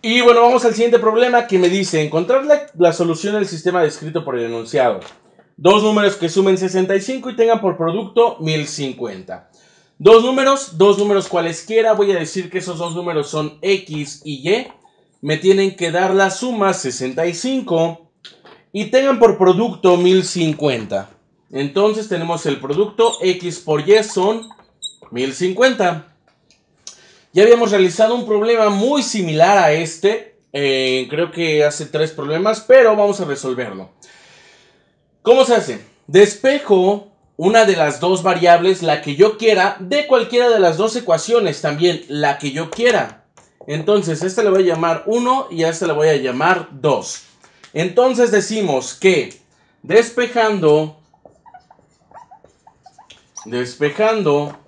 Y bueno, vamos al siguiente problema que me dice encontrar la, solución del sistema descrito por el enunciado. Dos números que sumen 65 y tengan por producto 1050. Dos números, dos números cualesquiera, voy a decir que esos dos números son X y Y. Me tienen que dar la suma 65 y tengan por producto 1050. Entonces tenemos el producto X por Y son 1050. Ya habíamos realizado un problema muy similar a este. Eh, creo que hace tres problemas, pero vamos a resolverlo. ¿Cómo se hace? Despejo una de las dos variables, la que yo quiera, de cualquiera de las dos ecuaciones, también la que yo quiera. Entonces, esta le voy a llamar 1 y a esta le voy a llamar 2. Entonces decimos que despejando despejando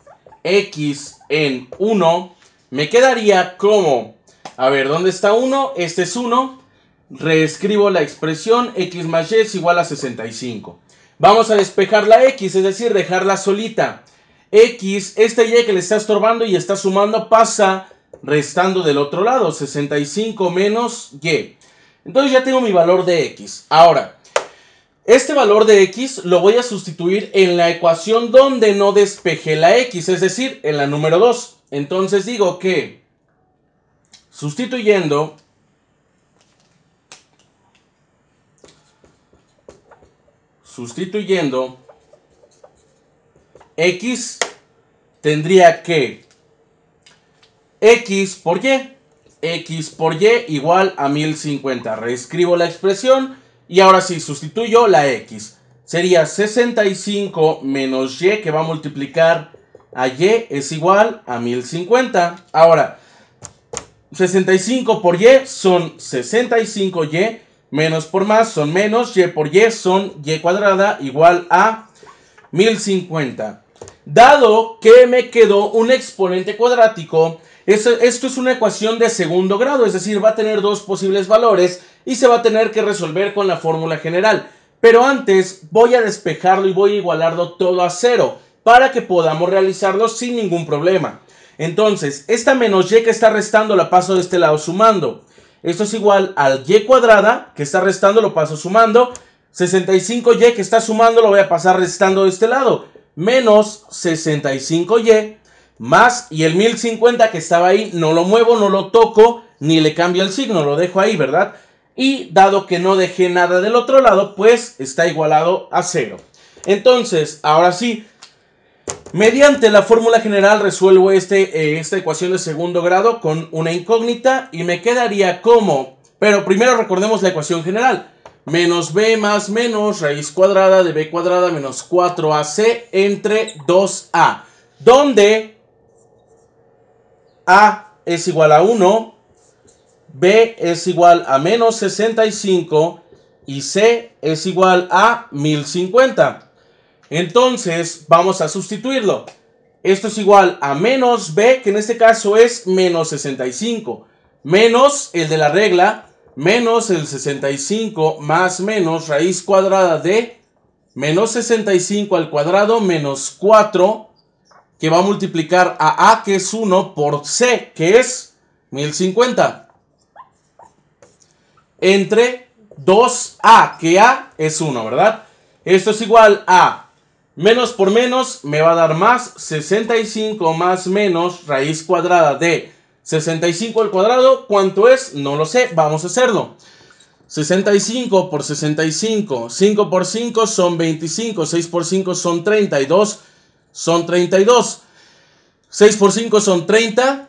x en 1 me quedaría como, a ver, ¿dónde está 1? Este es 1. Reescribo la expresión x más y es igual a 65. Vamos a despejar la x, es decir, dejarla solita. x, este y que le está estorbando y está sumando, pasa restando del otro lado, 65 menos y. Entonces ya tengo mi valor de x. Ahora, este valor de x lo voy a sustituir en la ecuación donde no despeje la x, es decir, en la número 2. Entonces digo que sustituyendo sustituyendo x tendría que x por y x por y igual a 1050. Reescribo la expresión y ahora sí, sustituyo la x. Sería 65 menos y que va a multiplicar a y es igual a 1050. Ahora, 65 por y son 65y, menos por más son menos, y por y son y cuadrada igual a 1050. Dado que me quedó un exponente cuadrático, esto es una ecuación de segundo grado, es decir, va a tener dos posibles valores y se va a tener que resolver con la fórmula general. Pero antes voy a despejarlo y voy a igualarlo todo a cero para que podamos realizarlo sin ningún problema. Entonces, esta menos y que está restando la paso de este lado sumando. Esto es igual al y cuadrada que está restando lo paso sumando. 65y que está sumando lo voy a pasar restando de este lado. Menos 65y más y el 1050 que estaba ahí no lo muevo, no lo toco ni le cambio el signo, lo dejo ahí, ¿verdad? Y dado que no dejé nada del otro lado, pues está igualado a 0. Entonces, ahora sí, mediante la fórmula general resuelvo este, eh, esta ecuación de segundo grado con una incógnita y me quedaría como... Pero primero recordemos la ecuación general. Menos b más menos raíz cuadrada de b cuadrada menos 4ac entre 2a. Donde a es igual a 1 B es igual a menos 65 y C es igual a 1050. Entonces vamos a sustituirlo. Esto es igual a menos B, que en este caso es menos 65, menos el de la regla, menos el 65, más menos raíz cuadrada de menos 65 al cuadrado, menos 4, que va a multiplicar a A, que es 1, por C, que es 1050 entre 2A, que A es 1, ¿verdad? Esto es igual a menos por menos me va a dar más 65 más menos raíz cuadrada de 65 al cuadrado. ¿Cuánto es? No lo sé, vamos a hacerlo. 65 por 65, 5 por 5 son 25, 6 por 5 son 32, son 32. 6 por 5 son 30,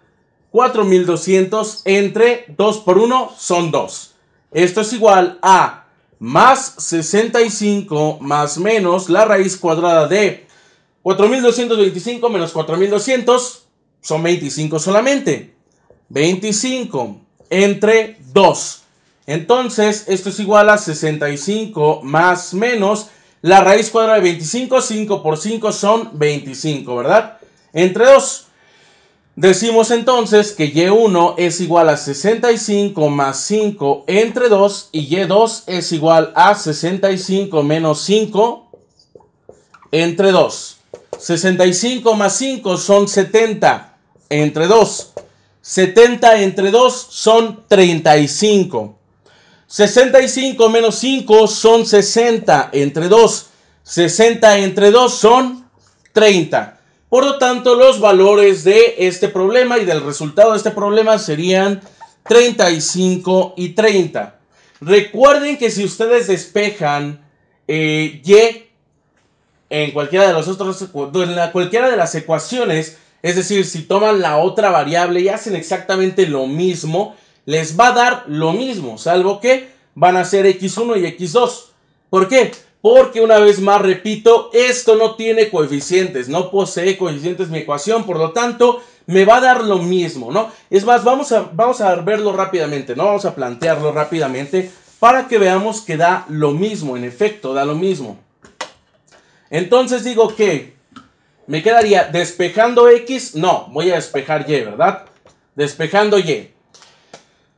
4200 entre 2 por 1 son 2. Esto es igual a más 65 más menos la raíz cuadrada de 4225 menos 4200 son 25 solamente. 25 entre 2. Entonces, esto es igual a 65 más menos la raíz cuadrada de 25, 5 por 5 son 25, ¿verdad? Entre 2. Decimos entonces que Y1 es igual a 65 más 5 entre 2 y Y2 es igual a 65 menos 5 entre 2. 65 más 5 son 70 entre 2. 70 entre 2 son 35. 65 menos 5 son 60 entre 2. 60 entre 2 son 30. Por lo tanto, los valores de este problema y del resultado de este problema serían 35 y 30. Recuerden que si ustedes despejan eh, y en cualquiera de, los otros, en cualquiera de las ecuaciones, es decir, si toman la otra variable y hacen exactamente lo mismo, les va a dar lo mismo, salvo que van a ser x1 y x2. ¿Por qué? porque una vez más repito, esto no tiene coeficientes, no posee coeficientes mi ecuación, por lo tanto, me va a dar lo mismo, ¿no? Es más, vamos a, vamos a verlo rápidamente, ¿no? Vamos a plantearlo rápidamente para que veamos que da lo mismo, en efecto, da lo mismo. Entonces digo que me quedaría despejando X, no, voy a despejar Y, ¿verdad? Despejando Y.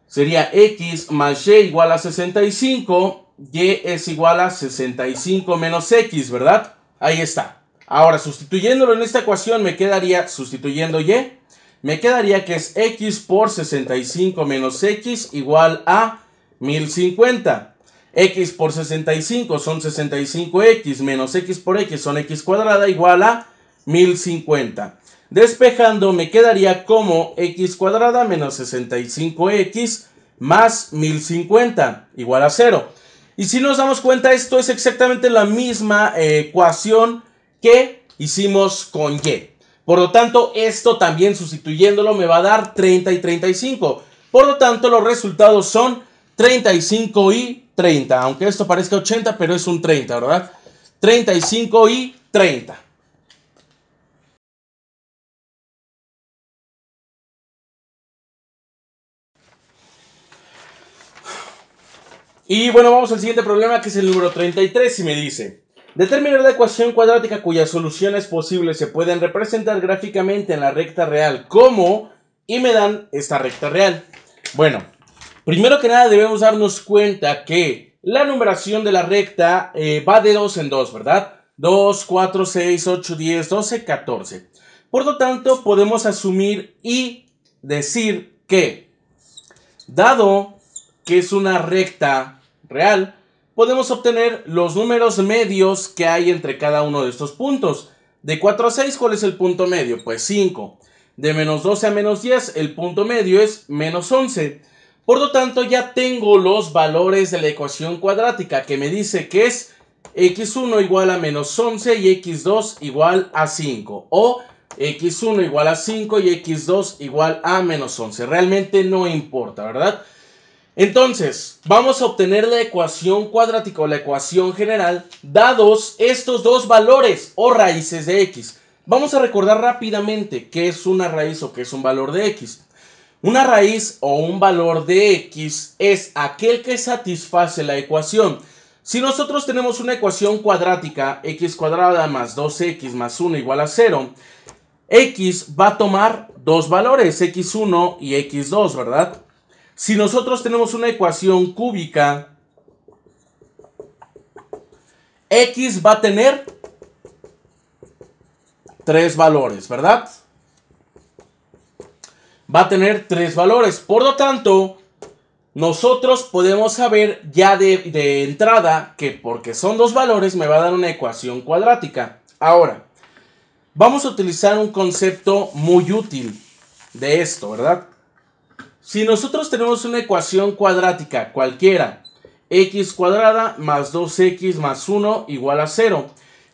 Sería X más Y igual a 65 y es igual a 65 menos x, ¿verdad? Ahí está. Ahora, sustituyéndolo en esta ecuación, me quedaría, sustituyendo y, me quedaría que es x por 65 menos x igual a 1050. x por 65 son 65x menos x por x son x cuadrada igual a 1050. Despejando me quedaría como x cuadrada menos 65x más 1050 igual a 0. Y si nos damos cuenta, esto es exactamente la misma eh, ecuación que hicimos con Y. Por lo tanto, esto también sustituyéndolo me va a dar 30 y 35. Por lo tanto, los resultados son 35 y 30. Aunque esto parezca 80, pero es un 30, ¿verdad? 35 y 30. Y bueno, vamos al siguiente problema que es el número 33 y me dice, determinar la ecuación cuadrática cuyas soluciones posibles se pueden representar gráficamente en la recta real como y me dan esta recta real. Bueno, primero que nada debemos darnos cuenta que la numeración de la recta eh, va de 2 en 2, ¿verdad? 2, 4, 6, 8, 10, 12, 14. Por lo tanto, podemos asumir y decir que, dado que es una recta real, podemos obtener los números medios que hay entre cada uno de estos puntos. De 4 a 6, ¿cuál es el punto medio? Pues 5. De menos 12 a menos 10, el punto medio es menos 11. Por lo tanto, ya tengo los valores de la ecuación cuadrática que me dice que es x1 igual a menos 11 y x2 igual a 5. O x1 igual a 5 y x2 igual a menos 11. Realmente no importa, ¿verdad? Entonces, vamos a obtener la ecuación cuadrática o la ecuación general dados estos dos valores o raíces de x. Vamos a recordar rápidamente qué es una raíz o qué es un valor de x. Una raíz o un valor de x es aquel que satisface la ecuación. Si nosotros tenemos una ecuación cuadrática, x cuadrada más 2x más 1 igual a 0, x va a tomar dos valores, x1 y x2, ¿verdad? Si nosotros tenemos una ecuación cúbica, X va a tener tres valores, ¿verdad? Va a tener tres valores. Por lo tanto, nosotros podemos saber ya de, entrada que porque son dos valores me va a dar una ecuación cuadrática. Ahora, vamos a utilizar un concepto muy útil de esto, ¿verdad? Si nosotros tenemos una ecuación cuadrática cualquiera, x cuadrada más 2x más 1 igual a 0,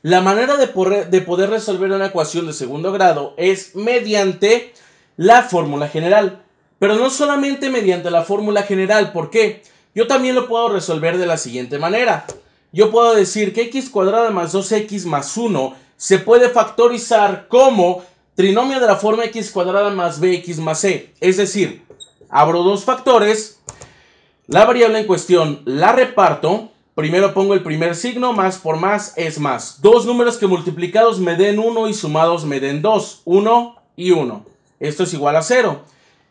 la manera de poder, resolver una ecuación de segundo grado es mediante la fórmula general. Pero no solamente mediante la fórmula general, ¿por qué? Yo también lo puedo resolver de la siguiente manera. Yo puedo decir que x cuadrada más 2x más 1 se puede factorizar como trinomio de la forma x cuadrada más bx más c. Es decir, abro dos factores, la variable en cuestión la reparto, primero pongo el primer signo, más por más es más, dos números que multiplicados me den 1 y sumados me den 2, 1 y 1, esto es igual a 0,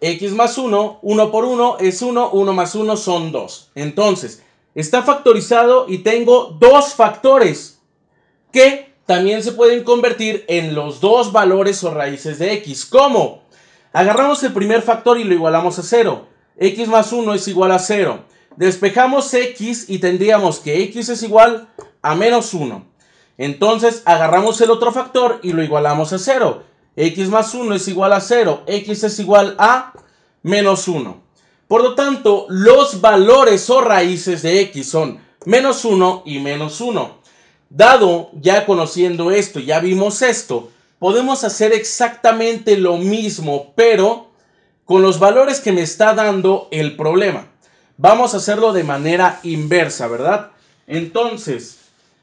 x más 1, 1 por 1 es 1, 1 más 1 son 2, entonces está factorizado y tengo dos factores que también se pueden convertir en los dos valores o raíces de x, ¿cómo? Agarramos el primer factor y lo igualamos a 0. X más 1 es igual a 0. Despejamos X y tendríamos que X es igual a menos 1. Entonces agarramos el otro factor y lo igualamos a 0. X más 1 es igual a 0. X es igual a menos 1. Por lo tanto, los valores o raíces de X son menos 1 y menos 1. Dado ya conociendo esto, ya vimos esto, podemos hacer exactamente lo mismo, pero con los valores que me está dando el problema. Vamos a hacerlo de manera inversa, ¿verdad? Entonces,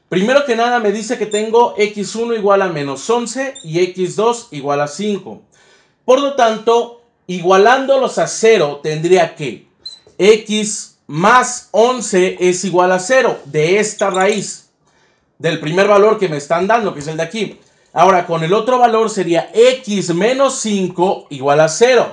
primero que nada me dice que tengo x1 igual a menos 11 y x2 igual a 5. Por lo tanto, igualándolos a 0, tendría que x más 11 es igual a 0 de esta raíz, del primer valor que me están dando, que es el de aquí. Ahora, con el otro valor sería x menos 5 igual a 0.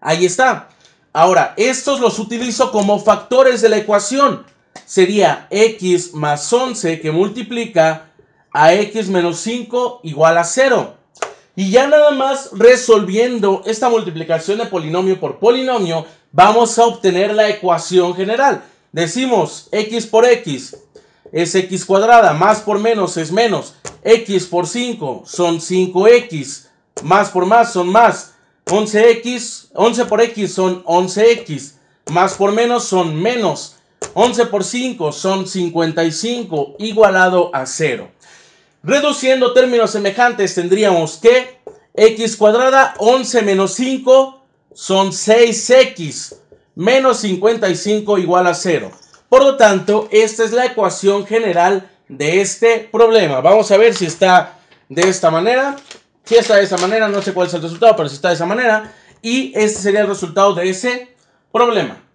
Ahí está. Ahora, estos los utilizo como factores de la ecuación. Sería x más 11 que multiplica a x menos 5 igual a 0. Y ya nada más resolviendo esta multiplicación de polinomio por polinomio, vamos a obtener la ecuación general. Decimos x por x es x cuadrada, más por menos es menos, x por 5 son 5x, más por más son más, 11x, 11 por x son 11x, más por menos son menos, 11 por 5 son 55 igualado a 0. Reduciendo términos semejantes tendríamos que x cuadrada 11 menos 5 son 6x menos 55 igual a 0. Por lo tanto, esta es la ecuación general de este problema. Vamos a ver si está de esta manera. Si está de esa manera, no sé cuál es el resultado, pero si está de esa manera. Y este sería el resultado de ese problema.